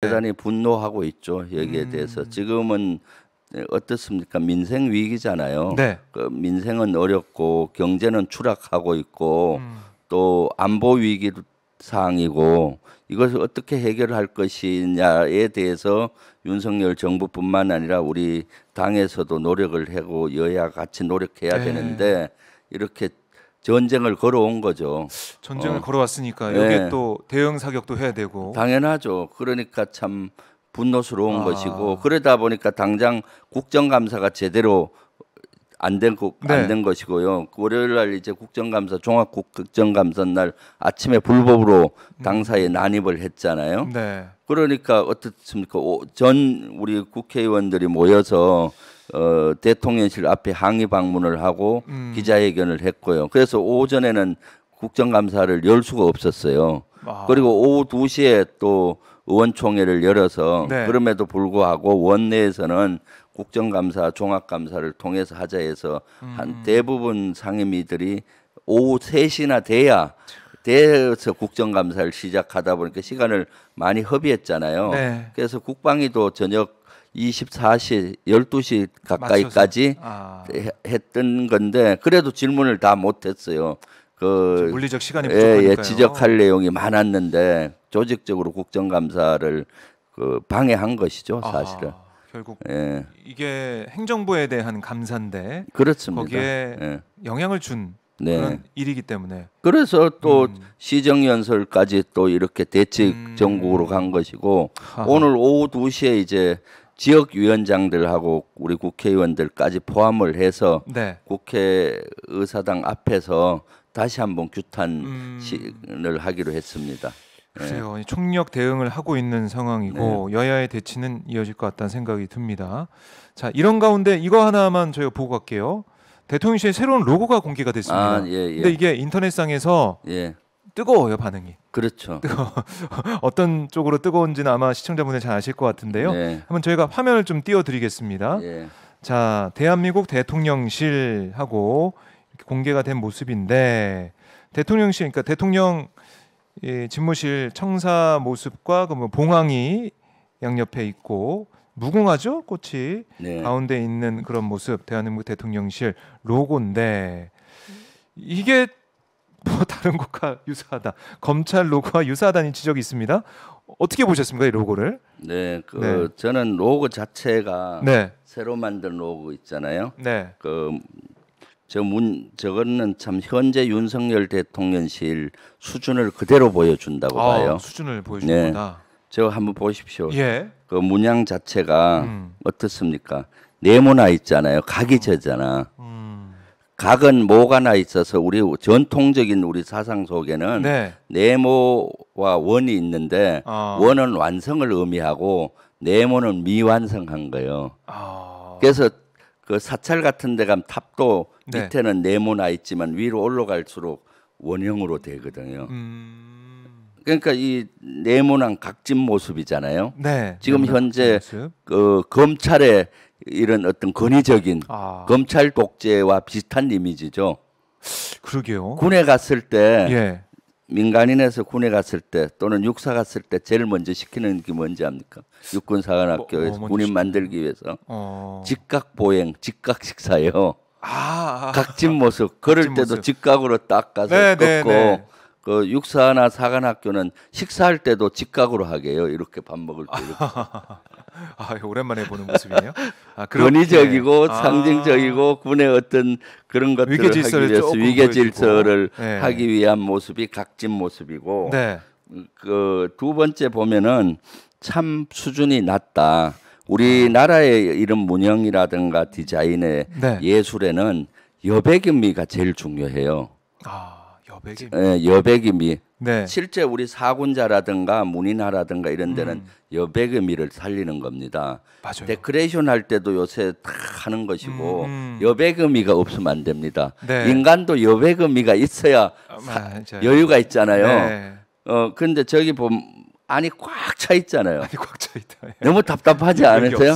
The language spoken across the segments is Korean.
대단히 분노하고 있죠 여기에 음. 대해서 지금은 네, 어떻습니까 민생 위기잖아요 네. 그 민생은 어렵고 경제는 추락하고 있고 음. 또 안보 위기 사항이고 이것을 어떻게 해결할 것이냐에 대해서 윤석열 정부뿐만 아니라 우리 당에서도 노력을 하고 여야 같이 노력해야 네. 되는데 이렇게 전쟁을 걸어온 거죠. 전쟁을 어. 걸어왔으니까 네. 여기또 대응 사격도 해야 되고. 당연하죠. 그러니까 참 분노스러운 아. 것이고 그러다 보니까 당장 국정감사가 제대로 안된 안된 네. 것이고요. 월요일 날 이제 국정감사 종합국 국정감사 날 아침에 불법으로 음. 당사에 난입을 했잖아요. 네. 그러니까 어떻습니까? 전 우리 국회의원들이 모여서 어, 대통령실 앞에 항의 방문을 하고 음. 기자회견을 했고요. 그래서 오전에는 국정감사를 열 수가 없었어요. 아. 그리고 오후 2시에 또 의원총회를 열어서 네. 그럼에도 불구하고 원내에서는 국정감사, 종합감사를 통해서 하자 해서 음. 한 대부분 상임위들이 오후 3시나 돼야 돼서 국정감사를 시작하다 보니까 시간을 많이 허비했잖아요. 네. 그래서 국방위도 저녁 24시 12시 가까이까지 아. 했던 건데 그래도 질문을 다 못했어요. 그 물리적 시간이 부족하니까요. 예, 예, 지적할 내용이 많았는데 조직적으로 국정감사를 그 방해한 것이죠 아, 사실은. 아 결국 예. 이게 행정부에 대한 감사인데 그렇습니다. 거기에 예. 영향을 준 네. 그런 일이기 때문에 그래서 또 음. 시정 연설까지 또 이렇게 대책 정국으로 음. 간 것이고 아하. 오늘 오후 2시에 이제 지역 위원장들하고 우리 국회의원들까지 포함을 해서 네. 국회의사당 앞에서 다시 한번 규탄을 음... 하기로 했습니다. 그래요. 예. 네. 총력 대응을 하고 있는 상황이고 네. 여야의 대치는 이어질 것 같다는 생각이 듭니다. 자 이런 가운데 이거 하나만 저희가 보고 갈게요. 대통령실의 새로운 로고가 공개가 됐습니다. 아, 예, 예. 근데 이게 인터넷상에서 예. 뜨거워요 반응이. 그렇죠. 뜨거워. 어떤 쪽으로 뜨거운지는 아마 시청자분들 잘 아실 것 같은데요. 네. 한번 저희가 화면을 좀 띄워드리겠습니다. 네. 자 대한민국 대통령실하고 공개가 된 모습인데 대통령실 그러니까 대통령 예, 집무실 청사 모습과 그뭐 봉황이 양옆에 있고 무궁화죠 꽃이 네. 가운데 있는 그런 모습 대한민국 대통령실 로고인데 이게 뭐 다른 곳과 유사하다. 검찰 로고와 유사하다는 지적이 있습니다. 어떻게 보셨습니까 이 로고를? 네, 그 네. 저는 로고 자체가 네. 새로 만든 로고 있잖아요. 네. 그저 문 저거는 참 현재 윤석열 대통령실 수준을 그대로 보여준다고 아, 봐요. 수준을 보여준다. 네. 저 한번 보십시오. 예. 그 문양 자체가 음. 어떻습니까? 네모나 있잖아요. 각이 어. 음. 잖아 각은 모가 나 있어서 우리 전통적인 우리 사상 속에는 네. 네모와 원이 있는데 어. 원은 완성을 의미하고 네모는 미완성한 거예요. 어. 그래서 그 사찰 같은 데 가면 탑도 네. 밑에는 네모나 있지만 위로 올라갈수록 원형으로 되거든요. 음... 그러니까 이 네모난 각진 모습이잖아요. 네. 지금 현재 모습. 그검찰에 이런 어떤 권위적인 아. 검찰 독재와 비슷한 이미지죠. 그러게요. 군에 갔을 때 예. 민간인에서 군에 갔을 때 또는 육사 갔을 때 제일 먼저 시키는 게 뭔지 압니까? 육군사관학교에서 뭐, 어, 군인 시키는... 만들기 위해서 어... 직각 보행, 직각 식사요. 아, 각진 모습 걸을 때도 모습. 직각으로 딱 가서 네, 네 걷고 네, 네. 그 육사나 사관학교는 식사할 때도 직각으로 하게요. 이렇게 밥 먹을 때. 이렇게. 아, 오랜만에 보는 모습이네요. 아, 논의적이고 네. 아. 상징적이고 군의 어떤 그런 것들을 위계 하기 위해서 위계 질서를 네. 하기 위한 모습이 각진 모습이고 네. 그두 번째 보면은 참 수준이 낮다. 우리나라의 이런 문형이라든가 디자인의 네. 예술에는 여백의미가 제일 중요해요. 아, 여백의 미. 예, 여백의미. 네. 실제 우리 사군자라든가 문인화라든가 이런 데는 음. 여백의 미를 살리는 겁니다. 맞아요. 데크레이션 할 때도 요새 다 하는 것이고 음, 음. 여백의 미가 없으면 안 됩니다. 네. 인간도 여백의 미가 있어야 아, 여유가 있잖아요. 네. 어 근데 저기 보면 안이 꽉 차 있잖아요. 안이 꽉차 있다. 예. 너무 답답하지 않으세요?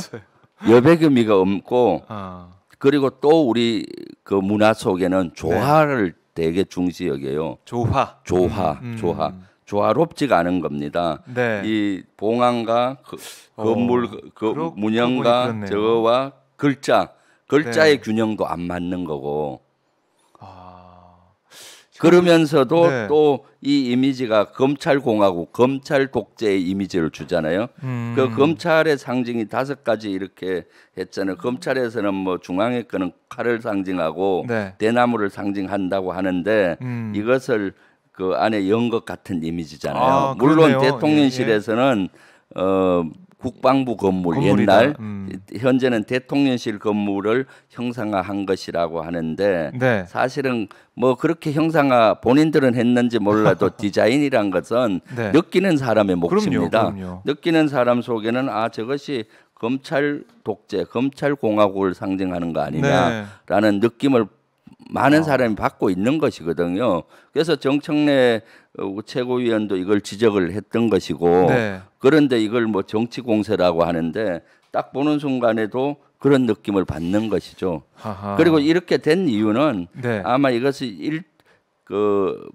여백의 미가 없고 어. 그리고 또 우리 그 문화 속에는 네. 조화를 되게 중시 역이에요 조화. 조화. 음. 음. 조화. 조화롭지가 않은 겁니다. 네. 이봉안과 그, 어, 건물 어, 그, 그 문양과 저와 글자 글자의 네. 균형도 안 맞는 거고 그러면서도 네. 또이 이미지가 검찰 공화국, 검찰 독재의 이미지를 주잖아요. 음. 그 검찰의 상징이 다섯 가지 이렇게 했잖아요. 검찰에서는 뭐 중앙에 끄는 칼을 상징하고 네. 대나무를 상징한다고 하는데 음. 이것을 그 안에 연 것 같은 이미지잖아요. 아, 물론 대통령실에서는 예, 예. 어 국방부 건물 건물이다. 옛날 음. 현재는 대통령실 건물을 형상화한 것이라고 하는데 네. 사실은 뭐 그렇게 형상화 본인들은 했는지 몰라도 디자인이란 것은 네. 느끼는 사람의 몫입니다. 그럼요, 그럼요. 느끼는 사람 속에는 아 저것이 검찰 독재, 검찰 공화국을 상징하는 거 아니냐라는 네. 느낌을 많은 아. 사람이 받고 있는 것이거든요. 그래서 정청래 어, 최고위원도 이걸 지적을 했던 것이고 네. 그런데 이걸 뭐 정치 공세라고 하는데 딱 보는 순간에도 그런 느낌을 받는 것이죠. 하하. 그리고 이렇게 된 이유는 네. 아마 이것이 일, 그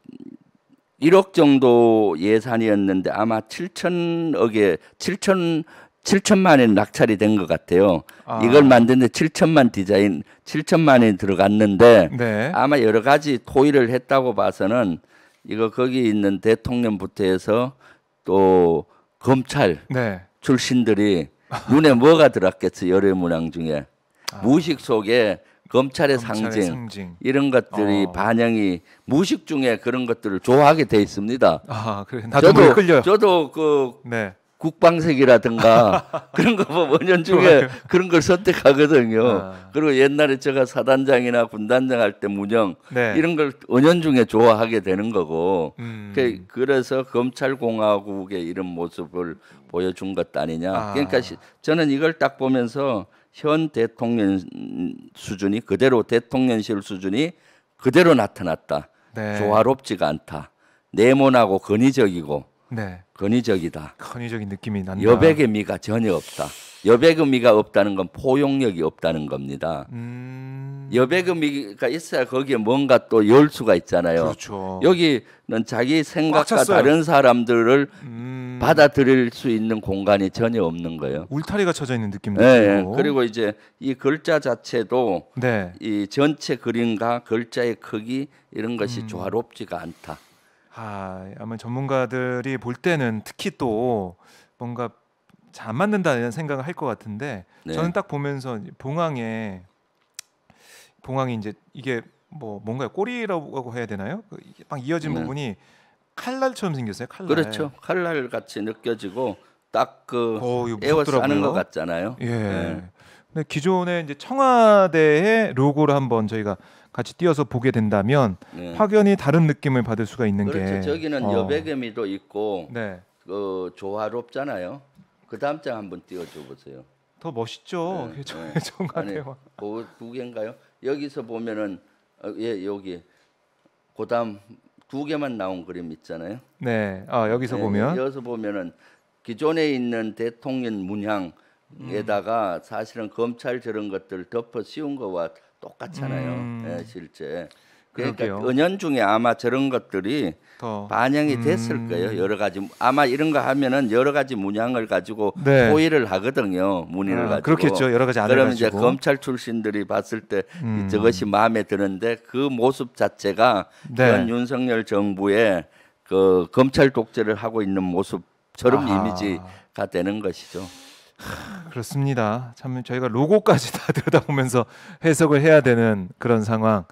1억 정도 예산이었는데 아마 7천억에 7천 7천만 엔 낙찰이 된 것 같아요. 아. 이걸 만드는데 7천만 디자인, 7천만 엔 들어갔는데 네. 아마 여러 가지 토의를 했다고 봐서는 이거 거기 있는 대통령부터 해서 또 검찰 네. 출신들이 눈에 뭐가 들었겠어 열애 문항 중에 아. 무식 속에 검찰의, 검찰의 상징, 상징, 이런 것들이 어. 반영이 무식 중에 그런 것들을 좋아하게 돼 있습니다. 아, 그래. 나도 저도 끌려. 저도 그 네. 국방색이라든가 그런 거뭐 원년 중에 그런 걸 선택하거든요. 아. 그리고 옛날에 제가 사단장이나 군단장 할 때 문영 네. 이런 걸 원년 중에 좋아하게 되는 거고 음. 그 그래서 검찰공화국의 이런 모습을 보여준 것 아니냐. 아. 그러니까 저는 이걸 딱 보면서 현 대통령 수준이 그대로 대통령실 수준이 그대로 나타났다. 네. 조화롭지가 않다. 네모나고 건의적이고 네. 건의적이다. 건의적인 느낌이 난다. 여백의 미가 전혀 없다. 여백의 미가 없다는 건 포용력이 없다는 겁니다. 음... 여백의 미가 있어야 거기에 뭔가 또 열 수가 있잖아요. 그렇죠. 여기는 자기 생각과 다른 사람들을 음... 받아들일 수 있는 공간이 전혀 없는 거예요. 울타리가 쳐져 있는 느낌도 네, 있고. 그리고 이제 이 글자 자체도 네. 이 전체 그림과 글자의 크기 이런 것이 음... 조화롭지가 않다. 아, 아마 전문가들이 볼 때는 특히 또 뭔가 잘안 맞는다는 생각을 할 것 같은데 네. 저는 딱 보면서 봉황에 봉황이 이제 이게 뭐뭔가 꼬리라고 해야 되나요? 그 막 이어진 네. 부분이 칼날처럼 생겼어요. 칼날. 그렇죠. 칼날 같이 느껴지고 딱그 어, 에워싸는 것 같잖아요. 예. 네. 근데 기존에 이제 청와대의 로고를 한번 저희가 같이 뛰어서 보게 된다면 네. 확연히 다른 느낌을 받을 수가 있는 그렇죠. 게 그렇죠. 저기는 어. 여백의미도 있고 네. 그 조화롭잖아요. 그 다음 장 한번 띄워줘 보세요. 더 멋있죠. 네. 저, 네. 정관 그, 두 개인가요? 여기서 보면은 어, 예 여기 그다음 두 개만 나온 그림 있잖아요. 네. 아 여기서 네, 보면 여기서 보면은 기존에 있는 대통령 문양에다가 사실은 검찰 저런 것들 덮어 씌운 거와 똑같잖아요. 음. 네, 실제. 그러니까 그러게요. 은연중에 아마 저런 것들이 더. 반영이 됐을 음. 거예요. 여러 가지 아마 이런 거 하면은 여러 가지 문양을 가지고 네. 호의를 하거든요. 문의를 아, 가지고. 그렇겠죠. 여러 가지 안을 그럼 가지고. 이제 검찰 출신들이 봤을 때 음. 저것이 마음에 드는데 그 모습 자체가 네. 현 윤석열 정부의 그 검찰 독재를 하고 있는 모습처럼 아하. 이미지가 되는 것이죠. 그렇습니다. 참 저희가 로고까지 다 들여다보면서 해석을 해야 되는 그런 상황.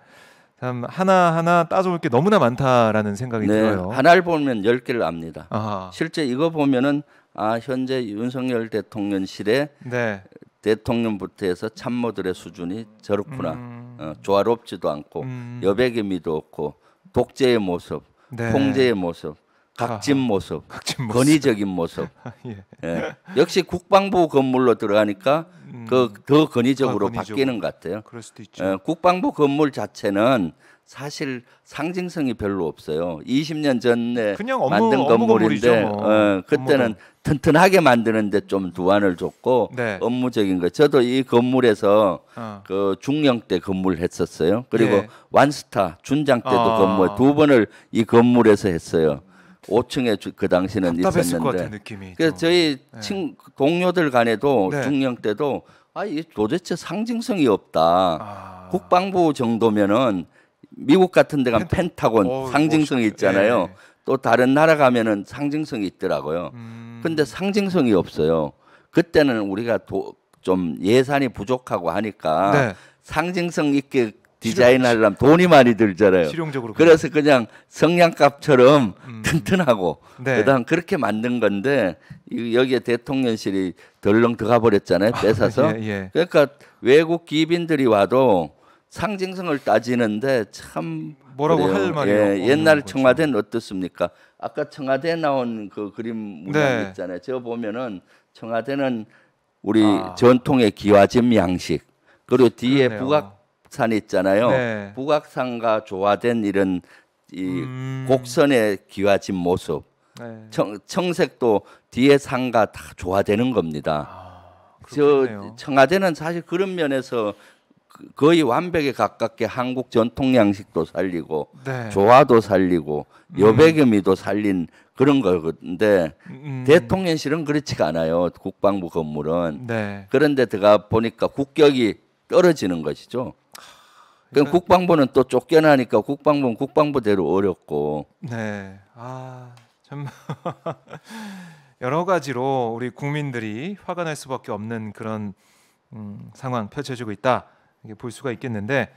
참 하나하나 따져볼 게 너무나 많다라는 생각이 네, 들어요. 하나를 보면 열 개를 압니다. 아하. 실제 이거 보면은 아 현재 윤석열 대통령실에 네. 대통령부터 해서 참모들의 수준이 저렇구나. 음. 어, 조화롭지도 않고 음. 여백의 미도 없고 독재의 모습, 네. 통제의 모습, 각진 모습, 각진 모습. 건의적인 모습. 아, 예. 예. 역시 국방부 건물로 들어가니까 음, 그더 건의적으로 아, 바뀌는 것 같아요. 그럴 수도 있죠. 예, 국방부 건물 자체는 사실 상징성이 별로 없어요. 20년 전에 업무, 만든 건물인데 뭐. 어, 그때는 업무건. 튼튼하게 만드는데 좀 두안을 줬고 네. 업무적인 것. 저도 이 건물에서 어. 그 중령 때 건물 했었어요. 그리고 예. 완스타 준장 때도 아. 건물 두 번을 이 건물에서 했어요. 5층에 그 당시는 있었는데. 그래서 저희 네. 친 동료들 간에도 네. 중령 때도 아이 도대체 상징성이 없다. 아... 국방부 정도면은 미국 같은 데가 펜타... 곤 어, 상징성이 멋있... 있잖아요. 네. 또 다른 나라 가면은 상징성이 있더라고요. 음... 근데 상징성이 없어요. 그때는 우리가 도, 좀 예산이 부족하고 하니까 네. 상징성 있게 디자인하려면 돈이 많이 들잖아요. 실용적으로 그래서 그냥 성냥갑처럼 음. 튼튼하고 네. 그다음 그렇게 만든 건데 여기에 대통령실이 덜렁 들어가 버렸잖아요. 아, 뺏어서. 예, 예. 그러니까 외국 기빈들이 와도 상징성을 따지는데 참 뭐라고 그래요. 할 말이 예, 옛날 청와대는 거죠. 어떻습니까? 아까 청와대에 나온 그 그림 문양 네. 있잖아요. 저 보면은 청와대는 우리 아. 전통의 기와집 양식 그리고 뒤에 그러네요. 북악 산 있잖아요. 네. 북악산과 조화된 이런 이 음. 곡선의 기와진 모습. 네. 청, 청색도 뒤에 산과 다 조화되는 겁니다. 아, 저 청와대는 사실 그런 면에서 그, 거의 완벽에 가깝게 한국 전통 양식도 살리고 네. 조화도 살리고 음. 여백의미도 살린 그런 거였는데 음. 대통령실은 그렇지가 않아요 국방부 건물은 네. 그런데 제가 보니까 국격이 떨어지는 것이죠 그럼 그렇죠. 국방부는 또 쫓겨나니까 국방부는 국방부대로 어렵고. 네. 아, 참 여러 가지로 우리 국민들이 화가 날 수밖에 없는 그런 음, 상황 펼쳐지고 있다. 이게 볼 수가 있겠는데